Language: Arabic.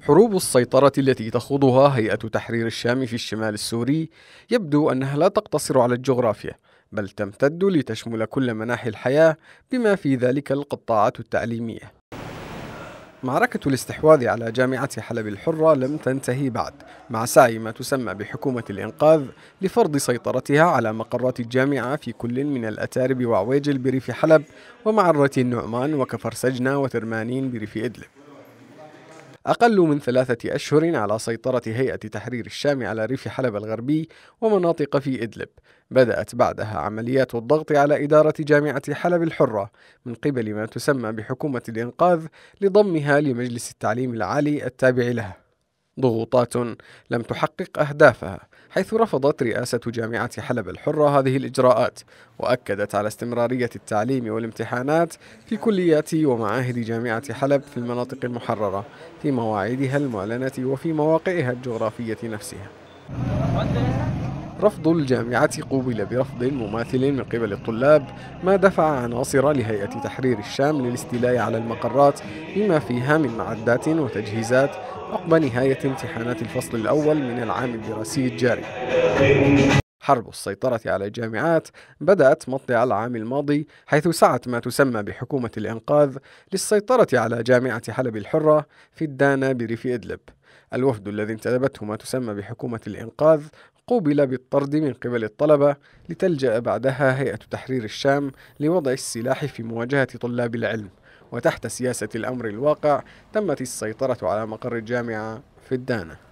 حروب السيطرة التي تخوضها هيئة تحرير الشام في الشمال السوري يبدو أنها لا تقتصر على الجغرافيا بل تمتد لتشمل كل مناحي الحياة بما في ذلك القطاعات التعليمية معركة الاستحواذ على جامعة حلب الحرة لم تنتهي بعد مع سعي ما تسمى بحكومة الإنقاذ لفرض سيطرتها على مقرات الجامعة في كل من الأتارب وعويجل بريف حلب ومعرة النعمان وكفر سجنة وترمانين بريف إدلب أقل من ثلاثة أشهر على سيطرة هيئة تحرير الشام على ريف حلب الغربي ومناطق في إدلب بدأت بعدها عمليات الضغط على إدارة جامعة حلب الحرة من قبل ما تسمى بحكومة الإنقاذ لضمها لمجلس التعليم العالي التابع لها ضغوطات لم تحقق أهدافها حيث رفضت رئاسة جامعة حلب الحرة هذه الإجراءات وأكدت على استمرارية التعليم والامتحانات في كليات ومعاهد جامعة حلب في المناطق المحررة في مواعيدها المعلنة وفي مواقعها الجغرافية نفسها رفض الجامعة قوبل برفض مماثل من قبل الطلاب ما دفع عناصر لهيئة تحرير الشام للاستيلاء على المقرات بما فيها من معدات وتجهيزات عقب نهاية امتحانات الفصل الأول من العام الدراسي الجاري حرب السيطرة على الجامعات بدأت مطلع العام الماضي حيث سعت ما تسمى بحكومة الإنقاذ للسيطرة على جامعة حلب الحرة في الدانة بريف إدلب الوفد الذي انتدبته ما تسمى بحكومة الإنقاذ قوبل بالطرد من قبل الطلبة لتلجأ بعدها هيئة تحرير الشام لوضع السلاح في مواجهة طلاب العلم وتحت سياسة الأمر الواقع تمت السيطرة على مقر الجامعة في الدانة